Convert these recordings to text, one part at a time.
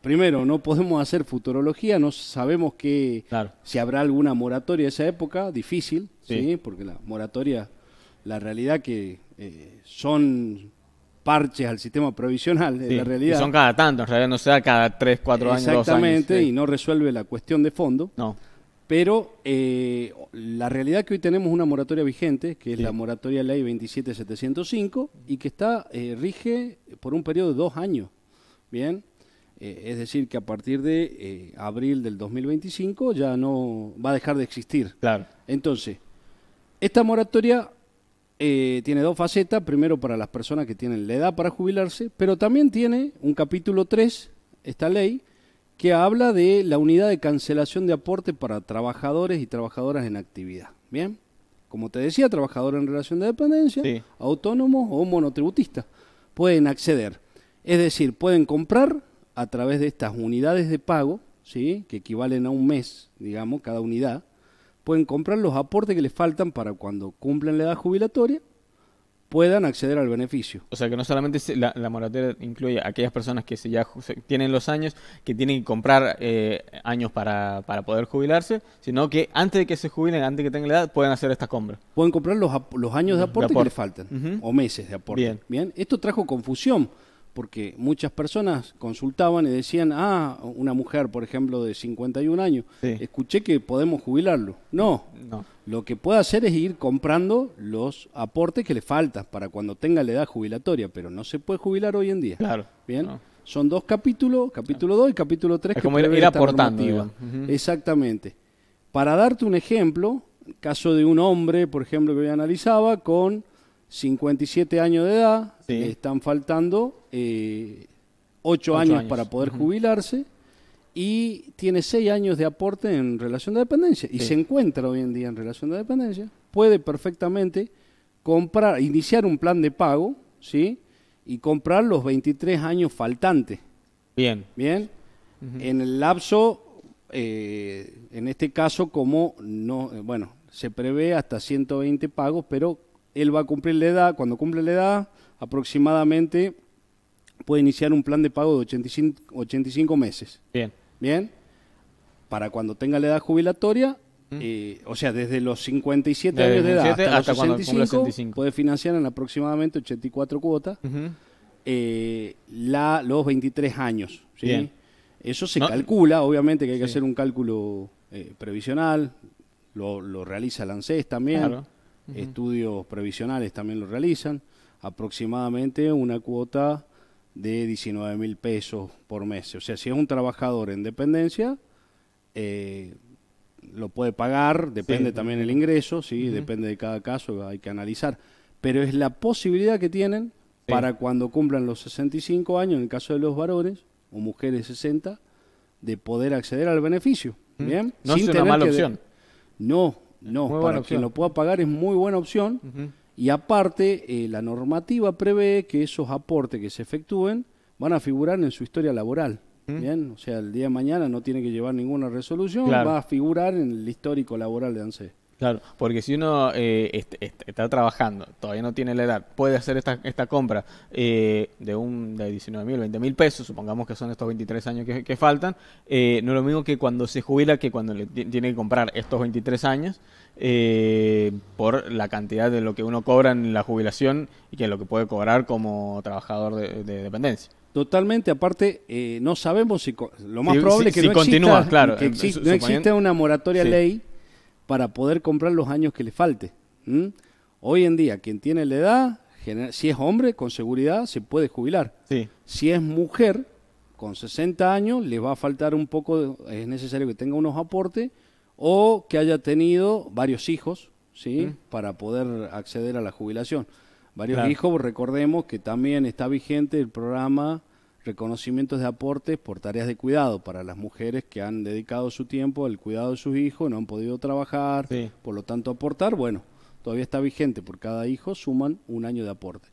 primero, no podemos hacer futurología, no sabemos que si habrá alguna moratoria de esa época, difícil, sí. porque la moratoria, la realidad que eh, son parches al sistema provisional, de la realidad. son cada tanto, en realidad no sea cada 3, 4 años. Exactamente, y no resuelve la cuestión de fondo. No. Pero eh, la realidad que hoy tenemos una moratoria vigente, que es la moratoria ley 27705, y que está eh, rige por un periodo de dos años. Bien, eh, es decir, que a partir de eh, abril del 2025 ya no va a dejar de existir. Claro. Entonces, esta moratoria eh, tiene dos facetas. Primero, para las personas que tienen la edad para jubilarse, pero también tiene un capítulo 3, esta ley, que habla de la unidad de cancelación de aporte para trabajadores y trabajadoras en actividad. Bien. Como te decía, trabajador en relación de dependencia, autónomo o monotributista pueden acceder. Es decir, pueden comprar a través de estas unidades de pago, ¿sí? que equivalen a un mes, digamos, cada unidad, pueden comprar los aportes que les faltan para cuando cumplan la edad jubilatoria puedan acceder al beneficio. O sea que no solamente la, moratoria incluye a aquellas personas que ya tienen los años, que tienen que comprar eh, años para, para, poder jubilarse, sino que antes de que se jubilen, antes de que tengan la edad, pueden hacer estas compras. Pueden comprar los, los años de aporte, que les faltan, o meses de aporte. Bien. Esto trajo confusión porque muchas personas consultaban y decían, ah, una mujer, por ejemplo, de 51 años, escuché que podemos jubilarlo. No. lo que puede hacer es ir comprando los aportes que le faltan para cuando tenga la edad jubilatoria, pero no se puede jubilar hoy en día. Claro. Bien. Son dos capítulos, capítulo 2 y capítulo 3. que como ir, ir aportando. Exactamente. Para darte un ejemplo, caso de un hombre, por ejemplo, que hoy analizaba, con 57 años de edad, están faltando 8, eh, años, para poder jubilarse y tiene 6 años de aporte en relación de dependencia y se encuentra hoy en día en relación de dependencia, puede perfectamente comprar, iniciar un plan de pago, ¿sí? Y comprar los 23 años faltantes. Bien. Bien. En el lapso, eh, en este caso, como no, eh, bueno, se prevé hasta 120 pagos, pero él va a cumplir la edad, cuando cumple la edad, aproximadamente puede iniciar un plan de pago de 85, meses. Bien. Bien. Para cuando tenga la edad jubilatoria, eh, o sea, desde los 57 años de edad hasta, los 65, puede financiar en aproximadamente 84 cuotas eh, la, los 23 años. Bien. Eso se calcula, obviamente que hay que hacer un cálculo eh, previsional, lo, lo, realiza el ANSES también. Claro estudios previsionales también lo realizan, aproximadamente una cuota de 19 mil pesos por mes. O sea, si es un trabajador en dependencia, eh, lo puede pagar, depende también el ingreso, sí, depende de cada caso, hay que analizar. Pero es la posibilidad que tienen para cuando cumplan los 65 años, en el caso de los varones, o mujeres 60, de poder acceder al beneficio. ¿bien? No Sin es una mala opción. No, no, para quien lo pueda pagar es muy buena opción. Y aparte, eh, la normativa prevé que esos aportes que se efectúen van a figurar en su historia laboral. Bien, o sea, el día de mañana no tiene que llevar ninguna resolución, va a figurar en el histórico laboral de ANSES. Claro, porque si uno eh, está trabajando, todavía no tiene la edad, puede hacer esta, compra eh, de un de 19 mil, 20 mil pesos, supongamos que son estos 23 años que, faltan, eh, no es lo mismo que cuando se jubila que cuando le tiene que comprar estos 23 años por la cantidad de lo que uno cobra en la jubilación y que es lo que puede cobrar como trabajador de, dependencia. Totalmente, aparte, no sabemos si. Lo más probable es que no continúa, claro. no existe una moratoria ley para poder comprar los años que le falte. Hoy en día, quien tiene la edad, si es hombre, con seguridad se puede jubilar. Si es mujer, con 60 años, le va a faltar un poco, es necesario que tenga unos aportes o que haya tenido varios hijos, ¿sí? Mm. Para poder acceder a la jubilación. Varios hijos, recordemos que también está vigente el programa reconocimientos de aportes por tareas de cuidado para las mujeres que han dedicado su tiempo al cuidado de sus hijos, no han podido trabajar, por lo tanto aportar, bueno, todavía está vigente, por cada hijo suman un año de aporte.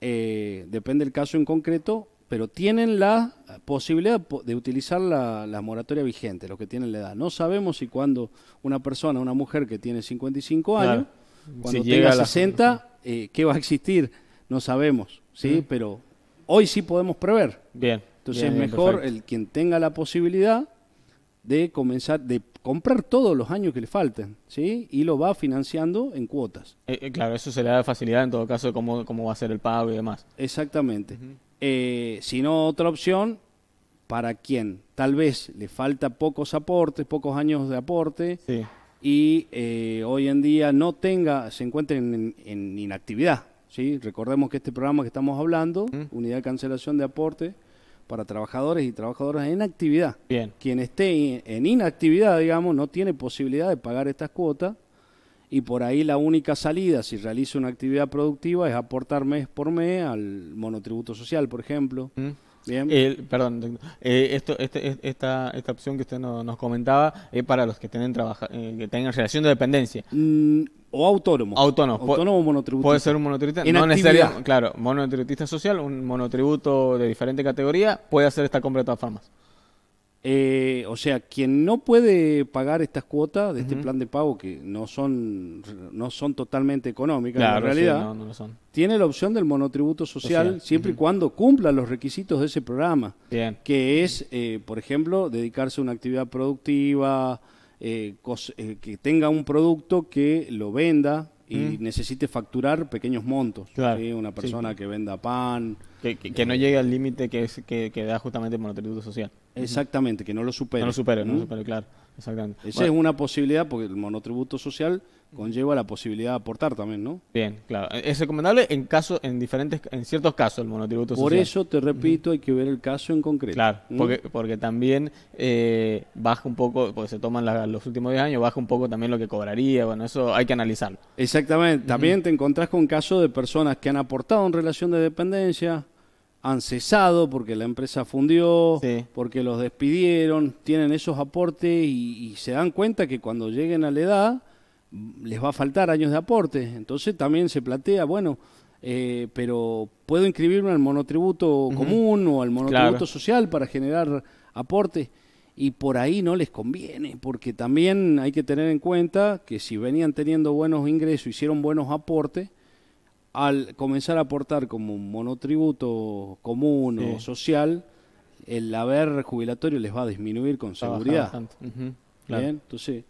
Eh, depende del caso en concreto, pero tienen la posibilidad de utilizar la, moratoria vigente, los que tienen la edad. No sabemos si cuando una persona, una mujer que tiene 55 años, cuando tenga 60, eh, ¿qué va a existir? No sabemos, ¿sí? Pero hoy sí podemos prever. Bien. Entonces es mejor el quien tenga la posibilidad de comenzar, de comprar todos los años que le falten, ¿sí? Y lo va financiando en cuotas. Eh, eh, claro, eso se le da facilidad en todo caso de cómo, cómo va a ser el pago y demás. Exactamente. Eh, si no, otra opción, para quien tal vez le falta pocos aportes, pocos años de aporte, y hoy en día no tenga, se encuentre en, en inactividad, ¿sí? Recordemos que este programa que estamos hablando, unidad de cancelación de aporte para trabajadores y trabajadoras en actividad. Bien. Quien esté en inactividad, digamos, no tiene posibilidad de pagar estas cuotas y por ahí la única salida, si realiza una actividad productiva, es aportar mes por mes al monotributo social, por ejemplo. Eh, perdón, eh, esto, este, esta, esta opción que usted nos comentaba es para los que tienen trabaja, eh, que tengan relación de dependencia. Mm, o autónomo. Autónomo. o monotributista. Puede ser un monotributista. no necesario Claro, monotributista social, un monotributo de diferente categoría, puede hacer esta compra de todas formas. Eh, o sea, quien no puede pagar estas cuotas de este plan de pago, que no son, no son totalmente económicas en realidad, tiene la opción del monotributo social, siempre y cuando cumpla los requisitos de ese programa, que es, eh, por ejemplo, dedicarse a una actividad productiva, eh, que tenga un producto que lo venda y necesite facturar pequeños montos. Una persona que venda pan. Que, no llegue al límite que, que da justamente el monotributo social. Exactamente, que no lo supere. No lo supere, claro. Esa es una posibilidad porque el monotributo social conlleva la posibilidad de aportar también, ¿no? Bien, claro. Es recomendable en caso, en diferentes, en ciertos casos el monotributo social. Por eso te repito, hay que ver el caso en concreto. Claro, porque, porque también eh, baja un poco, porque se toman los últimos 10 años, baja un poco también lo que cobraría, bueno, eso hay que analizarlo. Exactamente. También te encontrás con casos de personas que han aportado en relación de dependencia, han cesado porque la empresa fundió, porque los despidieron, tienen esos aportes y, se dan cuenta que cuando lleguen a la edad les va a faltar años de aporte. Entonces también se plantea, bueno, eh, pero puedo inscribirme al monotributo común o al monotributo social para generar aportes y por ahí no les conviene, porque también hay que tener en cuenta que si venían teniendo buenos ingresos, hicieron buenos aportes, al comenzar a aportar como un monotributo común o social, el haber jubilatorio les va a disminuir con seguridad. entonces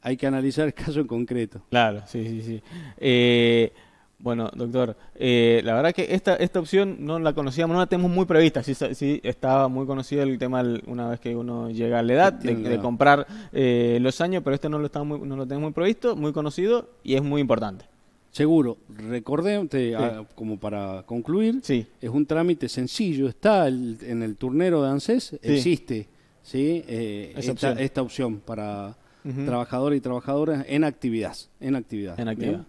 hay que analizar el caso en concreto. Claro, sí, sí, sí. Eh, bueno, doctor, eh, la verdad que esta, esta opción no la conocíamos, no la tenemos muy prevista. Sí, estaba muy conocido el tema una vez que uno llega a la edad de, comprar eh, los años, pero este no lo, está no lo tenemos muy previsto, muy conocido y es muy importante. Seguro. recordemos como para concluir, es un trámite sencillo. Está en el turnero de ANSES, existe ¿sí? Eh, esta, opción. para trabajadores y trabajadoras en actividad. En actividad. En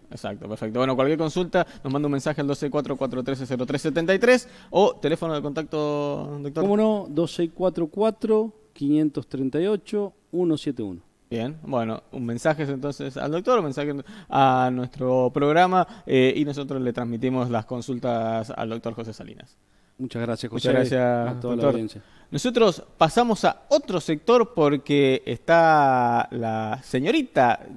exacto, perfecto. Bueno, cualquier consulta nos manda un mensaje al 264 413 o teléfono de contacto, doctor. ¿Cómo no? 2644 538 171. Bien, bueno, un mensaje entonces al doctor, un mensaje a nuestro programa eh, y nosotros le transmitimos las consultas al doctor José Salinas. Muchas gracias, José. Muchas gracias a toda la audiencia. Nosotros pasamos a otro sector porque está la señorita